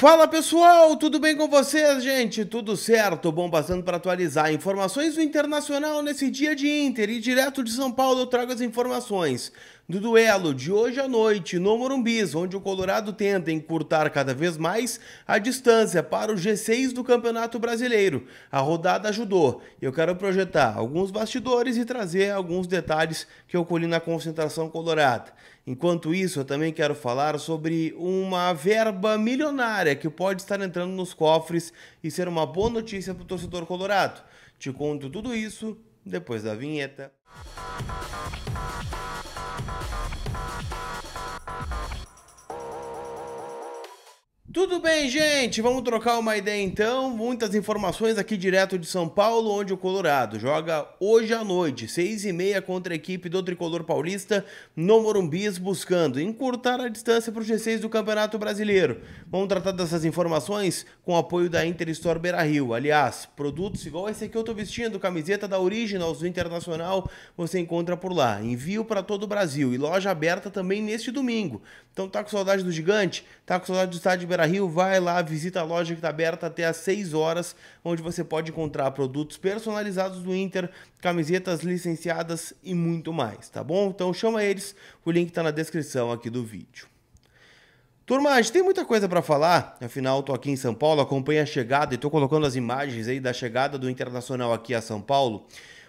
Fala pessoal, tudo bem com vocês, gente? Tudo certo? Bom, passando para atualizar informações do Internacional nesse dia de Inter e direto de São Paulo eu trago as informações do duelo de hoje à noite no Morumbis, onde o Colorado tenta encurtar cada vez mais a distância para o G6 do Campeonato Brasileiro. A rodada ajudou. e Eu quero projetar alguns bastidores e trazer alguns detalhes que eu colhi na concentração colorada. Enquanto isso, eu também quero falar sobre uma verba milionária que pode estar entrando nos cofres e ser uma boa notícia para o torcedor colorado. Te conto tudo isso depois da vinheta. Tudo bem, gente? Vamos trocar uma ideia então. Muitas informações aqui direto de São Paulo, onde o Colorado joga hoje à noite, seis e meia contra a equipe do Tricolor Paulista no Morumbis, buscando encurtar a distância para o G6 do Campeonato Brasileiro. Vamos tratar dessas informações com o apoio da Interstore Beira Rio. Aliás, produtos igual esse aqui eu estou vestindo, camiseta da Originals do Internacional, você encontra por lá. Envio para todo o Brasil e loja aberta também neste domingo. Então tá com saudade do Gigante? Tá com saudade do estádio Beira Rio, vai lá, visita a loja que está aberta até às 6 horas, onde você pode encontrar produtos personalizados do Inter, camisetas licenciadas e muito mais, tá bom? Então chama eles, o link está na descrição aqui do vídeo. Turma, a gente tem muita coisa para falar, afinal estou aqui em São Paulo, acompanha a chegada e estou colocando as imagens aí da chegada do Internacional aqui a São Paulo.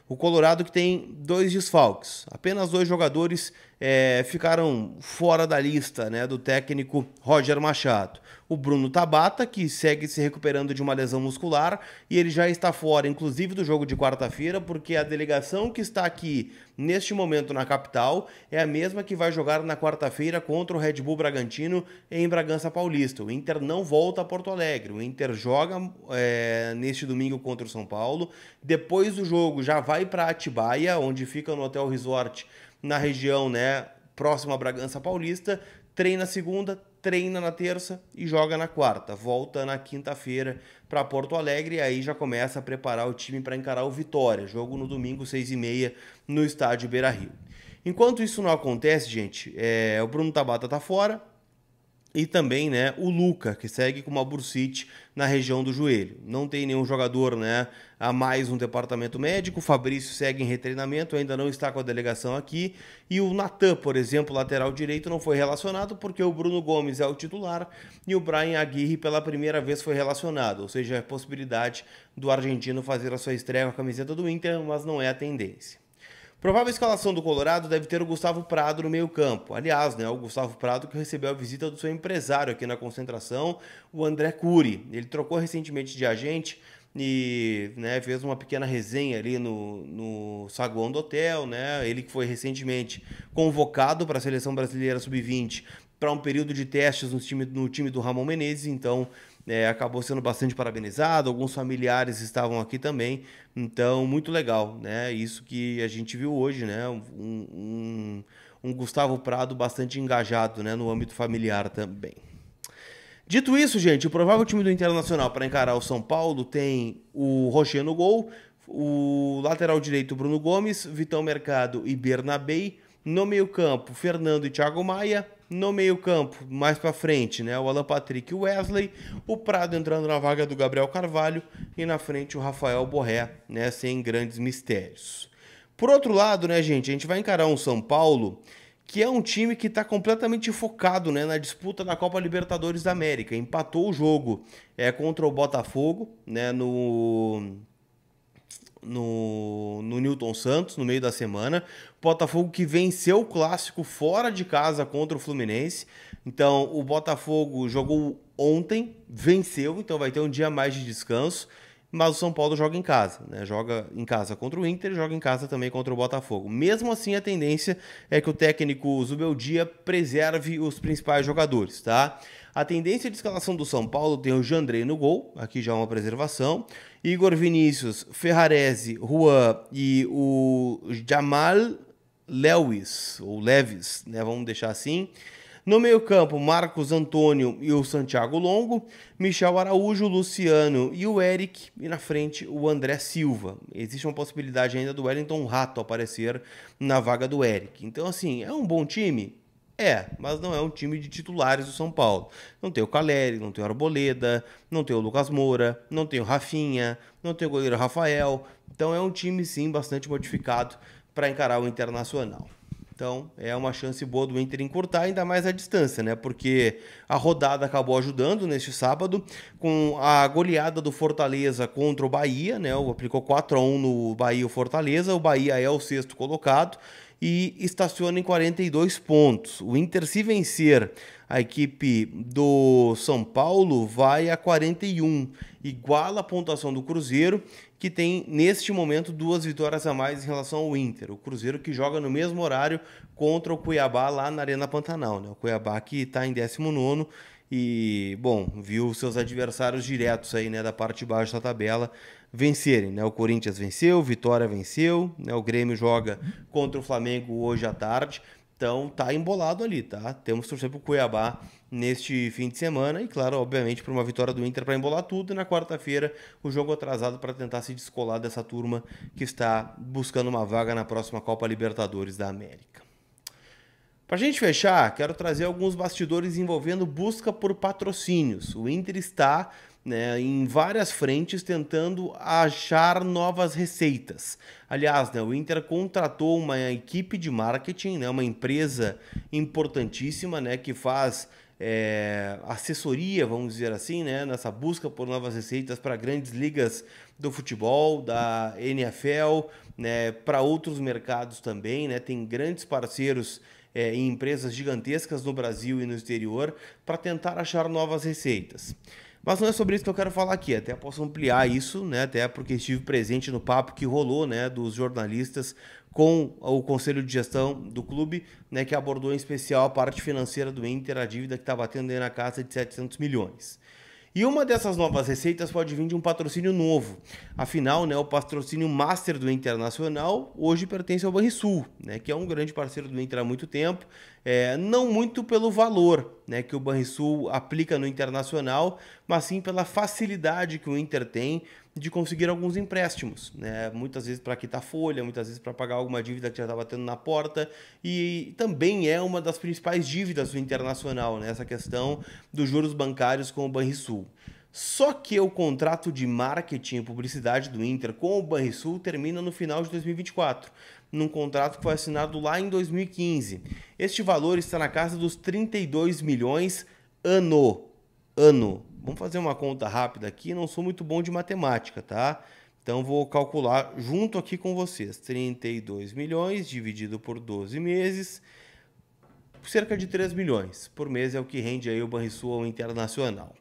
O Colorado que tem dois desfalques, apenas dois jogadores é, ficaram fora da lista né, do técnico Roger Machado o Bruno Tabata, que segue se recuperando de uma lesão muscular e ele já está fora, inclusive, do jogo de quarta-feira, porque a delegação que está aqui neste momento na capital é a mesma que vai jogar na quarta-feira contra o Red Bull Bragantino em Bragança Paulista. O Inter não volta a Porto Alegre, o Inter joga é, neste domingo contra o São Paulo. Depois do jogo, já vai para Atibaia, onde fica no Hotel Resort na região, né? Próxima a Bragança Paulista, treina segunda, treina na terça e joga na quarta. Volta na quinta-feira para Porto Alegre e aí já começa a preparar o time para encarar o Vitória. Jogo no domingo, seis e meia, no estádio Beira Rio. Enquanto isso não acontece, gente, é, o Bruno Tabata está fora, e também né, o Luca, que segue com uma bursite na região do joelho. Não tem nenhum jogador né, a mais no departamento médico. O Fabrício segue em retreinamento, ainda não está com a delegação aqui. E o Natan, por exemplo, lateral direito, não foi relacionado porque o Bruno Gomes é o titular e o Brian Aguirre pela primeira vez foi relacionado. Ou seja, a é possibilidade do argentino fazer a sua estreia com a camiseta do Inter, mas não é a tendência. Provável escalação do Colorado deve ter o Gustavo Prado no meio-campo. Aliás, né, o Gustavo Prado que recebeu a visita do seu empresário aqui na concentração, o André Cury. Ele trocou recentemente de agente e né, fez uma pequena resenha ali no, no saguão do hotel. Né? Ele que foi recentemente convocado para a seleção brasileira sub-20 para um período de testes no time, no time do Ramon Menezes, então é, acabou sendo bastante parabenizado, alguns familiares estavam aqui também, então muito legal, né? Isso que a gente viu hoje, né? Um, um, um Gustavo Prado bastante engajado né? no âmbito familiar também. Dito isso, gente, o provável time do Internacional para encarar o São Paulo tem o Rocher no gol, o lateral direito Bruno Gomes, Vitão Mercado e Bernabei. No meio-campo, Fernando e Thiago Maia. No meio-campo, mais para frente, né? O Alan Patrick e o Wesley. O Prado entrando na vaga do Gabriel Carvalho. E na frente o Rafael Borré, né? Sem grandes mistérios. Por outro lado, né, gente? A gente vai encarar um São Paulo que é um time que está completamente focado né, na disputa da Copa Libertadores da América. Empatou o jogo é, contra o Botafogo né, no no, no Newton Santos no meio da semana. Botafogo que venceu o clássico fora de casa contra o Fluminense. Então, o Botafogo jogou ontem, venceu, então vai ter um dia mais de descanso mas o São Paulo joga em casa, né? Joga em casa contra o Inter, joga em casa também contra o Botafogo. Mesmo assim, a tendência é que o técnico Zubeldia preserve os principais jogadores, tá? A tendência de escalação do São Paulo tem o Jandrei no gol, aqui já é uma preservação. Igor Vinícius, Ferrarese, Juan e o Jamal Lewis, ou Leves, né? Vamos deixar assim. No meio-campo, Marcos Antônio e o Santiago Longo, Michel Araújo, Luciano e o Eric, e na frente o André Silva. Existe uma possibilidade ainda do Wellington Rato aparecer na vaga do Eric. Então, assim, é um bom time? É, mas não é um time de titulares do São Paulo. Não tem o Caleri, não tem o Arboleda, não tem o Lucas Moura, não tem o Rafinha, não tem o goleiro Rafael. Então é um time sim bastante modificado para encarar o Internacional. Então é uma chance boa do Inter encurtar ainda mais a distância, né? Porque a rodada acabou ajudando neste sábado com a goleada do Fortaleza contra o Bahia, né? O aplicou 4 a 1 no Bahia o Fortaleza, o Bahia é o sexto colocado e estaciona em 42 pontos. O Inter se vencer a equipe do São Paulo vai a 41, iguala a pontuação do Cruzeiro que tem neste momento duas vitórias a mais em relação ao Inter. O Cruzeiro que joga no mesmo horário contra o Cuiabá lá na Arena Pantanal. Né? O Cuiabá que está em 19 e, bom, viu seus adversários diretos aí, né, da parte de baixo da tabela vencerem, né? O Corinthians venceu, Vitória venceu, né? O Grêmio joga contra o Flamengo hoje à tarde. Então tá embolado ali, tá? Temos que torcer pro Cuiabá neste fim de semana. E claro, obviamente, para uma vitória do Inter para embolar tudo. E na quarta-feira, o jogo atrasado para tentar se descolar dessa turma que está buscando uma vaga na próxima Copa Libertadores da América. Para a gente fechar, quero trazer alguns bastidores envolvendo busca por patrocínios. O Inter está né, em várias frentes tentando achar novas receitas. Aliás, né, o Inter contratou uma equipe de marketing, né, uma empresa importantíssima né, que faz é, assessoria, vamos dizer assim, né, nessa busca por novas receitas para grandes ligas do futebol, da NFL, né, para outros mercados também, né, tem grandes parceiros é, em empresas gigantescas no Brasil e no exterior para tentar achar novas receitas. Mas não é sobre isso que eu quero falar aqui, até posso ampliar isso, né? Até porque estive presente no papo que rolou, né, dos jornalistas com o conselho de gestão do clube, né, que abordou em especial a parte financeira do Inter, a dívida que está batendo aí na casa de 700 milhões. E uma dessas novas receitas pode vir de um patrocínio novo. Afinal, né, o patrocínio master do Internacional hoje pertence ao Banrisul, né, que é um grande parceiro do Inter há muito tempo, é, não muito pelo valor né, que o Banrisul aplica no internacional, mas sim pela facilidade que o Inter tem de conseguir alguns empréstimos, né? muitas vezes para quitar folha, muitas vezes para pagar alguma dívida que já estava tá tendo na porta, e também é uma das principais dívidas do internacional, né? essa questão dos juros bancários com o Banrisul. Só que o contrato de marketing e publicidade do Inter com o Banrisul termina no final de 2024 num contrato que foi assinado lá em 2015. Este valor está na casa dos 32 milhões ano. Ano. Vamos fazer uma conta rápida aqui, não sou muito bom de matemática, tá? Então vou calcular junto aqui com vocês. 32 milhões dividido por 12 meses, cerca de 3 milhões por mês é o que rende aí o Banrisul ao Internacional.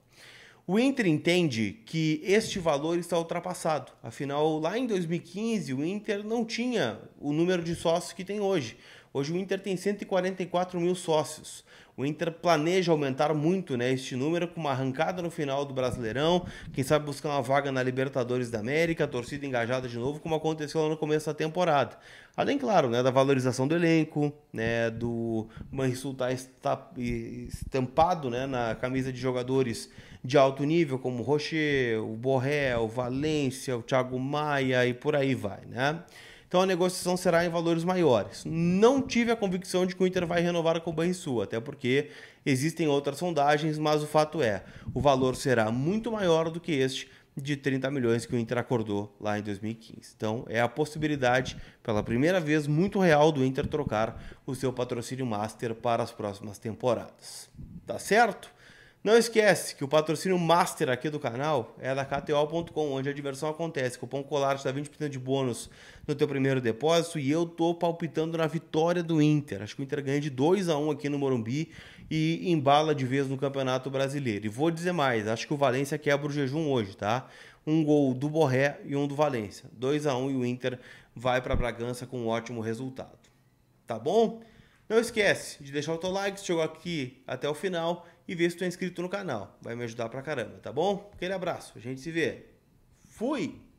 O Inter entende que este valor está ultrapassado. Afinal, lá em 2015, o Inter não tinha o número de sócios que tem hoje. Hoje o Inter tem 144 mil sócios. O Inter planeja aumentar muito né, este número com uma arrancada no final do Brasileirão, quem sabe buscar uma vaga na Libertadores da América, torcida engajada de novo, como aconteceu lá no começo da temporada. Além, claro, né, da valorização do elenco, né, do Manrisul tá estar estampado né, na camisa de jogadores de alto nível, como o Rocher, o Borré, o Valência, o Thiago Maia e por aí vai. Né? Então a negociação será em valores maiores. Não tive a convicção de que o Inter vai renovar com o Banrisul, até porque existem outras sondagens, mas o fato é, o valor será muito maior do que este de 30 milhões que o Inter acordou lá em 2015. Então, é a possibilidade, pela primeira vez, muito real do Inter trocar o seu patrocínio master para as próximas temporadas. Tá certo? Não esquece que o patrocínio master aqui do canal é da KTO.com, onde a diversão acontece. Cupom Colar te dá 20% de bônus no teu primeiro depósito e eu tô palpitando na vitória do Inter. Acho que o Inter ganha de 2 a 1 aqui no Morumbi e embala de vez no Campeonato Brasileiro. E vou dizer mais, acho que o Valência quebra o jejum hoje, tá? Um gol do Borré e um do Valência. 2 a 1 e o Inter vai para Bragança com um ótimo resultado. Tá bom? Não esquece de deixar o teu like se chegou aqui até o final e ver se tu é inscrito no canal. Vai me ajudar pra caramba, tá bom? Aquele abraço, a gente se vê. Fui!